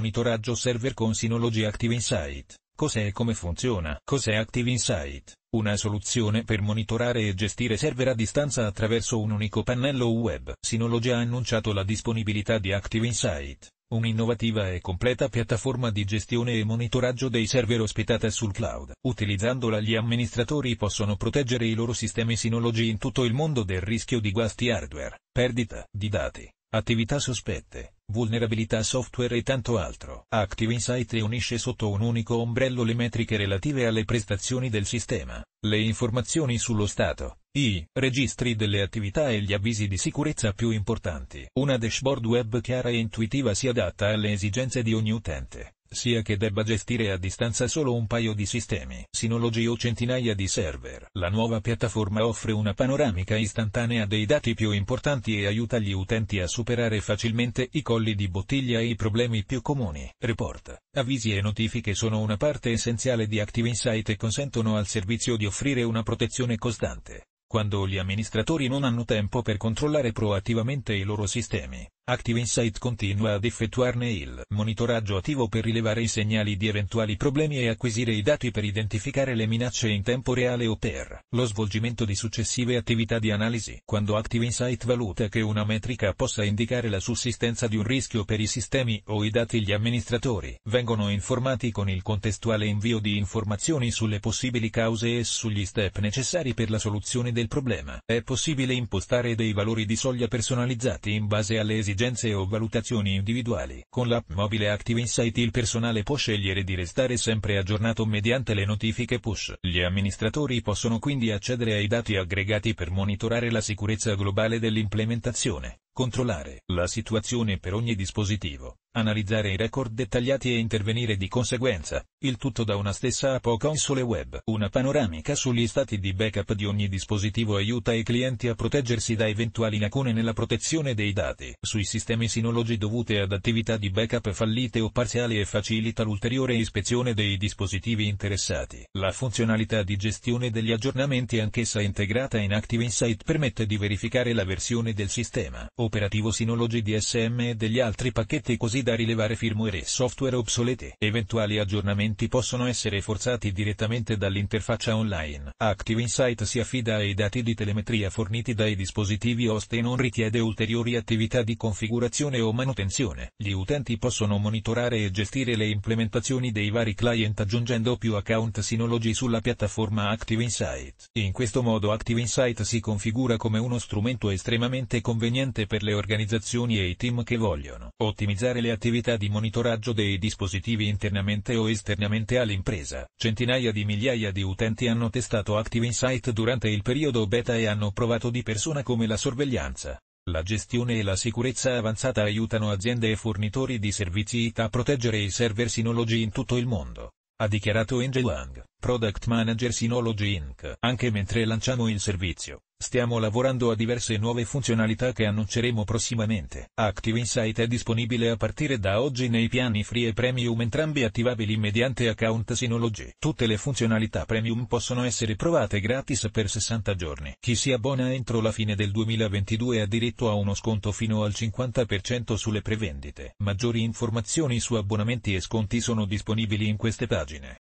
monitoraggio server con Synology Active Insight. Cos'è e come funziona? Cos'è Active Insight? Una soluzione per monitorare e gestire server a distanza attraverso un unico pannello web. Synology ha annunciato la disponibilità di Active Insight, un'innovativa e completa piattaforma di gestione e monitoraggio dei server ospitata sul cloud. Utilizzandola gli amministratori possono proteggere i loro sistemi Synology in tutto il mondo del rischio di guasti hardware, perdita di dati, attività sospette vulnerabilità software e tanto altro. Active Insight riunisce sotto un unico ombrello le metriche relative alle prestazioni del sistema, le informazioni sullo stato, i registri delle attività e gli avvisi di sicurezza più importanti. Una dashboard web chiara e intuitiva si adatta alle esigenze di ogni utente sia che debba gestire a distanza solo un paio di sistemi, sinologi o centinaia di server. La nuova piattaforma offre una panoramica istantanea dei dati più importanti e aiuta gli utenti a superare facilmente i colli di bottiglia e i problemi più comuni. Report, avvisi e notifiche sono una parte essenziale di Active Insight e consentono al servizio di offrire una protezione costante, quando gli amministratori non hanno tempo per controllare proattivamente i loro sistemi. Active Insight continua ad effettuarne il monitoraggio attivo per rilevare i segnali di eventuali problemi e acquisire i dati per identificare le minacce in tempo reale o per lo svolgimento di successive attività di analisi. Quando Active Insight valuta che una metrica possa indicare la sussistenza di un rischio per i sistemi o i dati gli amministratori vengono informati con il contestuale invio di informazioni sulle possibili cause e sugli step necessari per la soluzione del problema. È possibile impostare dei valori di soglia personalizzati in base alle esigenze esigenze o valutazioni individuali. Con l'app mobile Active Insight il personale può scegliere di restare sempre aggiornato mediante le notifiche push. Gli amministratori possono quindi accedere ai dati aggregati per monitorare la sicurezza globale dell'implementazione, controllare la situazione per ogni dispositivo analizzare i record dettagliati e intervenire di conseguenza, il tutto da una stessa app o Console Web. Una panoramica sugli stati di backup di ogni dispositivo aiuta i clienti a proteggersi da eventuali lacune nella protezione dei dati sui sistemi sinologi dovute ad attività di backup fallite o parziali e facilita l'ulteriore ispezione dei dispositivi interessati. La funzionalità di gestione degli aggiornamenti anch'essa integrata in Active Insight permette di verificare la versione del sistema operativo sinologi DSM e degli altri pacchetti così utilizzati da rilevare firmware e software obsolete. Eventuali aggiornamenti possono essere forzati direttamente dall'interfaccia online. Active Insight si affida ai dati di telemetria forniti dai dispositivi host e non richiede ulteriori attività di configurazione o manutenzione. Gli utenti possono monitorare e gestire le implementazioni dei vari client aggiungendo più account Synology sulla piattaforma Active Insight. In questo modo Active Insight si configura come uno strumento estremamente conveniente per le organizzazioni e i team che vogliono ottimizzare le le attività di monitoraggio dei dispositivi internamente o esternamente all'impresa. Centinaia di migliaia di utenti hanno testato Active Insight durante il periodo beta e hanno provato di persona come la sorveglianza. La gestione e la sicurezza avanzata aiutano aziende e fornitori di servizi IT a proteggere i server Synology in tutto il mondo, ha dichiarato Angel Wang. Product Manager Synology Inc. Anche mentre lanciamo il servizio, stiamo lavorando a diverse nuove funzionalità che annunceremo prossimamente. Active Insight è disponibile a partire da oggi nei piani free e premium entrambi attivabili mediante account Synology. Tutte le funzionalità premium possono essere provate gratis per 60 giorni. Chi si abbona entro la fine del 2022 ha diritto a uno sconto fino al 50% sulle prevendite. Maggiori informazioni su abbonamenti e sconti sono disponibili in queste pagine.